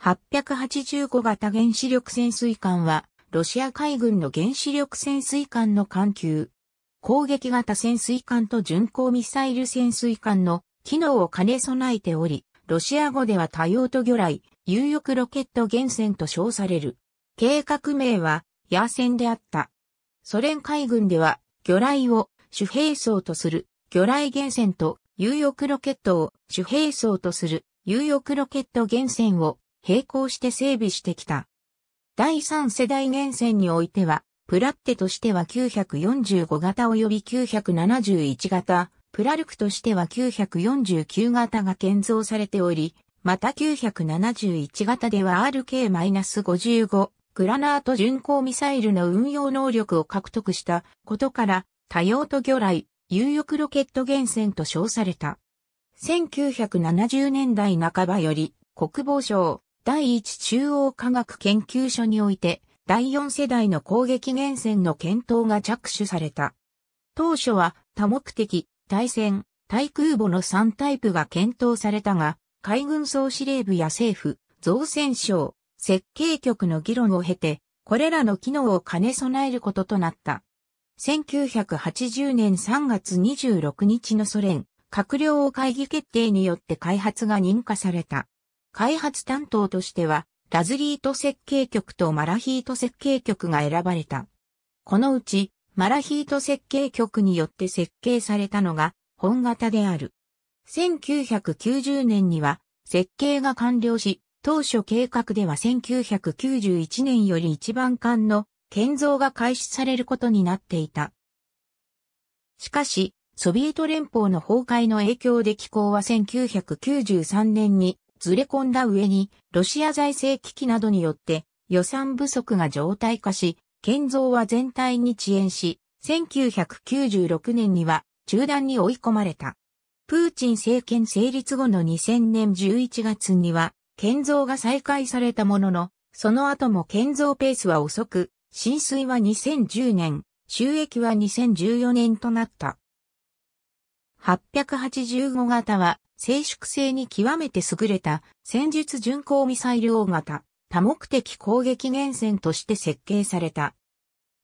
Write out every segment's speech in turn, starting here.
885型原子力潜水艦は、ロシア海軍の原子力潜水艦の艦級。攻撃型潜水艦と巡航ミサイル潜水艦の機能を兼ね備えており、ロシア語では多用途魚雷、有翼ロケット源泉と称される。計画名は、ヤーセンであった。ソ連海軍では、魚雷を主兵装とする魚雷源泉と、有翼ロケットを主兵装とする有翼ロケット源泉を並行して整備してきた。第3世代源泉においては、プラッテとしては945型及び971型、プラルクとしては949型が建造されており、また971型では RK-55 グラナート巡航ミサイルの運用能力を獲得したことから多用途魚雷、有力ロケット原泉と称された。1970年代半ばより国防省、第一中央科学研究所において、第4世代の攻撃源泉の検討が着手された。当初は多目的、対戦、対空母の3タイプが検討されたが、海軍総司令部や政府、造船省、設計局の議論を経て、これらの機能を兼ね備えることとなった。1980年3月26日のソ連、閣僚会議決定によって開発が認可された。開発担当としては、ラズリート設計局とマラヒート設計局が選ばれた。このうち、マラヒート設計局によって設計されたのが、本型である。1990年には、設計が完了し、当初計画では1991年より一番艦の建造が開始されることになっていた。しかし、ソビエト連邦の崩壊の影響で気候は1993年にずれ込んだ上に、ロシア財政危機などによって予算不足が常態化し、建造は全体に遅延し、1996年には中断に追い込まれた。プーチン政権成立後の2000年11月には、建造が再開されたものの、その後も建造ペースは遅く、浸水は2010年、収益は2014年となった。885型は静粛性に極めて優れた戦術巡航ミサイル大型多目的攻撃源泉として設計された。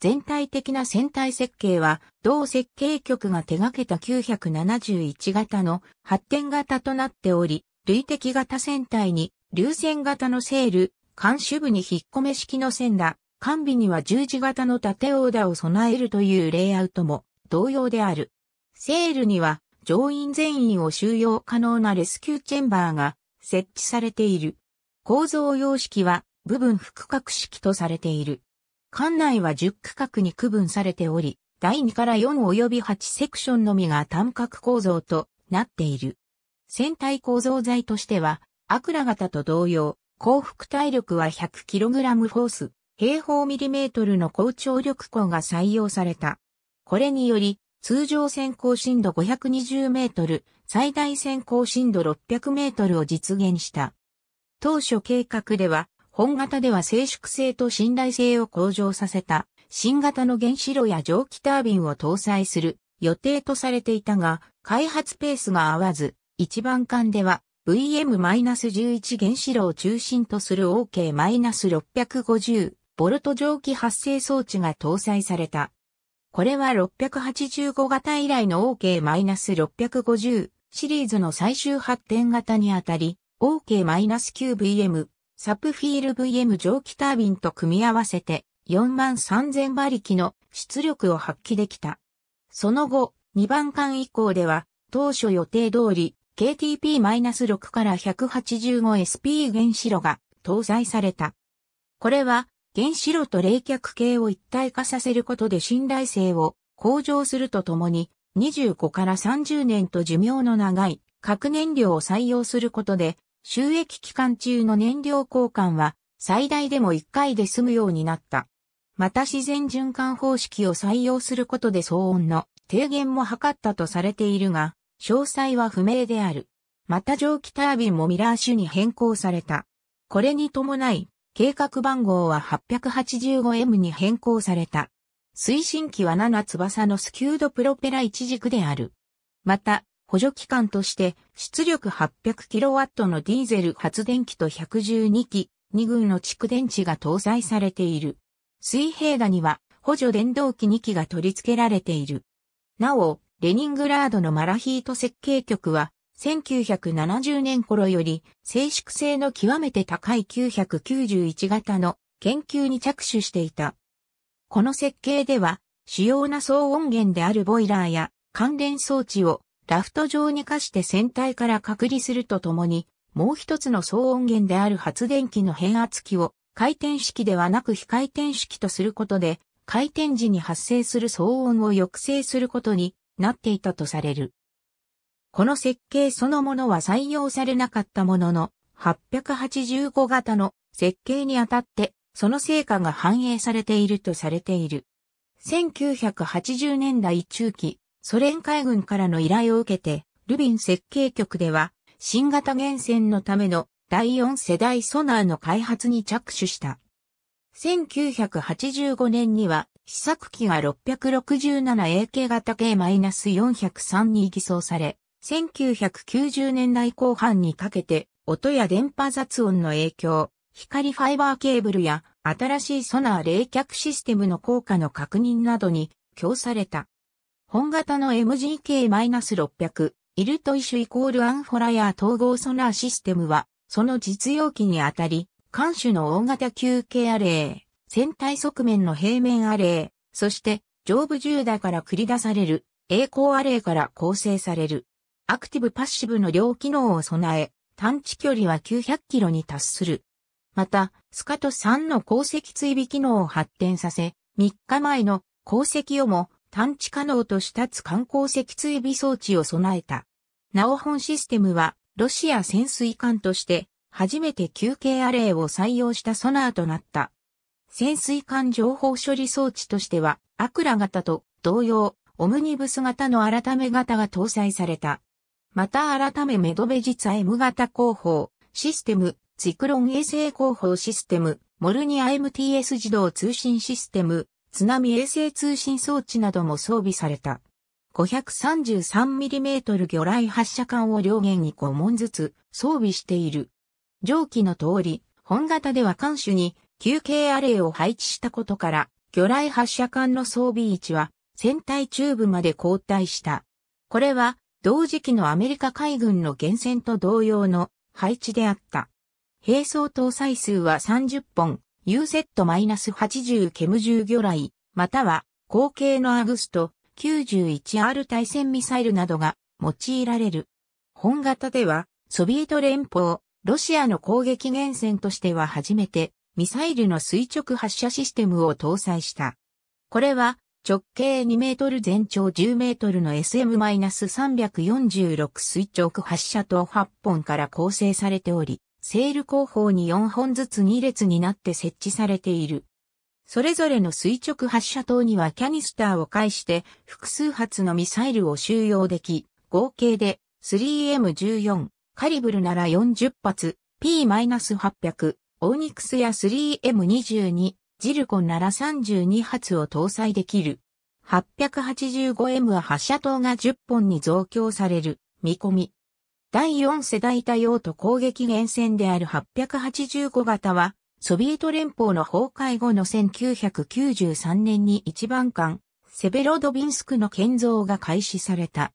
全体的な船体設計は、同設計局が手掛けた971型の発展型となっており、累的型船体に流線型のセール、艦視部に引っ込め式の線だ、艦尾には十字型の縦オーダーを備えるというレイアウトも同様である。セールには乗員全員を収容可能なレスキューチェンバーが設置されている。構造様式は部分複角式とされている。館内は10区画に区分されており、第2から4及び8セクションのみが単角構造となっている。船体構造材としては、アクラ型と同様、幸福体力は 100kg フォース、平方ミリメートルの高張力鋼が採用された。これにより、通常先行深度520メートル、最大先行深度600メートルを実現した。当初計画では、本型では静粛性と信頼性を向上させた、新型の原子炉や蒸気タービンを搭載する予定とされていたが、開発ペースが合わず、一番艦では VM-11 原子炉を中心とする OK-650 ボルト蒸気発生装置が搭載された。これは685型以来の OK-650 シリーズの最終発展型にあたり、OK-9VM、サプフィール VM 蒸気タービンと組み合わせて43000馬力の出力を発揮できた。その後、2番間以降では、当初予定通り KTP-6 から 185SP 原子炉が搭載された。これは原子炉と冷却系を一体化させることで信頼性を向上するとともに、25から30年と寿命の長い核燃料を採用することで、収益期間中の燃料交換は最大でも1回で済むようになった。また自然循環方式を採用することで騒音の低減も図ったとされているが、詳細は不明である。また蒸気タービンもミラー種に変更された。これに伴い、計画番号は 885M に変更された。推進機は7翼のスキュードプロペラ一軸である。また、補助機関として出力 800kW のディーゼル発電機と112機、2群の蓄電池が搭載されている。水平画には補助電動機2機が取り付けられている。なお、レニングラードのマラヒート設計局は1970年頃より静粛性の極めて高い991型の研究に着手していた。この設計では主要な騒音源であるボイラーや関連装置をラフト上に化して船体から隔離するとともに、もう一つの騒音源である発電機の変圧器を回転式ではなく非回転式とすることで、回転時に発生する騒音を抑制することになっていたとされる。この設計そのものは採用されなかったものの、885型の設計にあたって、その成果が反映されているとされている。1980年代中期、ソ連海軍からの依頼を受けて、ルビン設計局では、新型原泉のための第4世代ソナーの開発に着手した。1985年には、試作機が 667AK 型 K-403 に偽装され、1990年代後半にかけて、音や電波雑音の影響、光ファイバーケーブルや新しいソナー冷却システムの効果の確認などに供された。本型の MGK-600、イルトイシュイコールアンフォラや統合ソナーシステムは、その実用機にあたり、艦首の大型球形アレイ、船体側面の平面アレイ、そして上部重0から繰り出される、栄光アレイから構成される。アクティブパッシブの両機能を備え、探知距離は900キロに達する。また、スカト3の鉱石追尾機能を発展させ、3日前の鉱石をも探知可能としたつ観光石追尾装置を備えた。なお本システムは、ロシア潜水艦として、初めて休憩アレイを採用したソナーとなった。潜水艦情報処理装置としては、アクラ型と同様、オムニブス型の改め型が搭載された。また改めメドベジツァ M 型広報システム、ツィクロン衛星広報システム、モルニア MTS 自動通信システム、津波衛星通信装置なども装備された。533mm 魚雷発射管を両弦に5門ずつ装備している。上記の通り、本型では艦首に休憩アレイを配置したことから、魚雷発射管の装備位置は船体中部まで後退した。これは同時期のアメリカ海軍の源泉と同様の配置であった。兵装搭載数は30本、UZ-80 ケム重魚雷、または後継のアグスト 91R 対戦ミサイルなどが用いられる。本型では、ソビエト連邦、ロシアの攻撃源泉としては初めて、ミサイルの垂直発射システムを搭載した。これは、直径2メートル全長10メートルの SM-346 垂直発射灯。8本から構成されており、セール後方に4本ずつ2列になって設置されている。それぞれの垂直発射灯にはキャニスターを介して複数発のミサイルを収容でき、合計で 3M14、カリブルなら40発、P-800、オーニクスや 3M22、ジルコンなら32発を搭載できる。885M は発射塔が10本に増強される見込み。第4世代多用途攻撃源泉である885型は、ソビエト連邦の崩壊後の1993年に一番艦、セベロドビンスクの建造が開始された。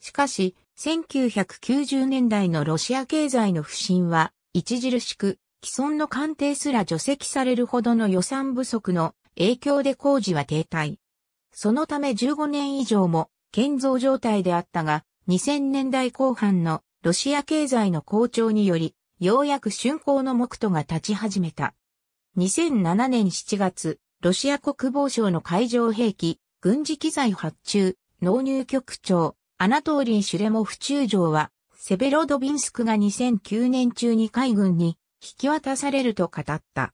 しかし、1990年代のロシア経済の不振は、著しく、既存の艦艇すら除籍されるほどの予算不足の影響で工事は停滞。そのため15年以上も建造状態であったが、2000年代後半のロシア経済の好調により、ようやく竣工の木途が立ち始めた。2007年7月、ロシア国防省の海上兵器、軍事機材発注、納入局長、アナトーリー・シュレモフ中将は、セベロドビンスクが2009年中に海軍に引き渡されると語った。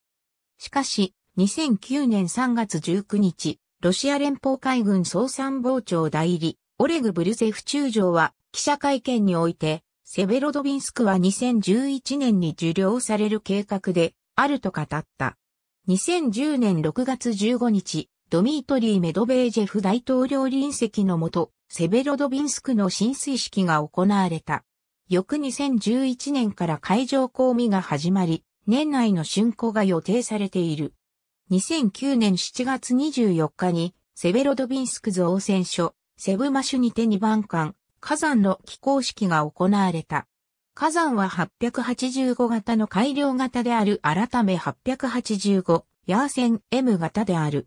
しかし、2009年3月19日、ロシア連邦海軍総参謀長代理、オレグ・ブルゼフ中将は、記者会見において、セベロドビンスクは2011年に受領される計画で、あると語った。2010年6月15日、ドミートリー・メドベージェフ大統領臨席のもと、セベロドビンスクの浸水式が行われた。翌2011年から海上公務が始まり、年内の竣工が予定されている。2009年7月24日に、セベロドビンスク造船所、セブマシュにて2番艦、火山の起工式が行われた。火山は885型の改良型である改め885、ヤーセン M 型である。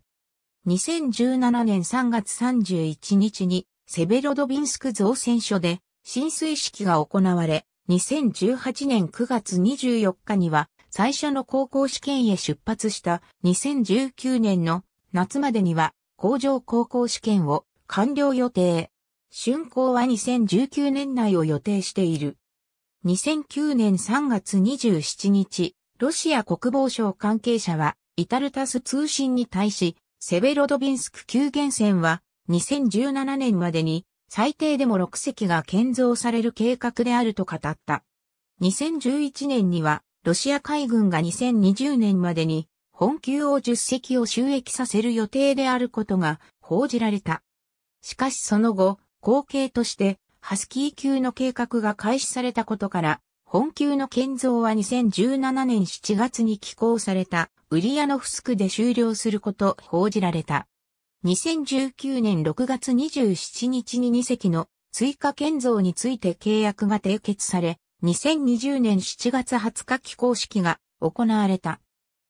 2017年3月31日にセベロドビンスク造船所で浸水式が行われ、2018年9月24日には最初の高校試験へ出発した2019年の夏までには工場高校試験を完了予定。竣工は2019年内を予定している。2009年3月27日、ロシア国防省関係者は、イタルタス通信に対し、セベロドビンスク急減線は、2017年までに、最低でも6隻が建造される計画であると語った。2011年には、ロシア海軍が2020年までに本級を10隻を収益させる予定であることが報じられた。しかしその後、後継としてハスキー級の計画が開始されたことから、本級の建造は2017年7月に寄港されたウリアノフスクで終了すること報じられた。2019年6月27日に2隻の追加建造について契約が締結され、2020年7月20日起工式が行われた。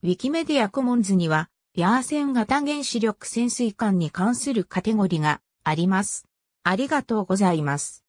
ウィキメディアコモンズには、ヤーセン型原子力潜水艦に関するカテゴリがあります。ありがとうございます。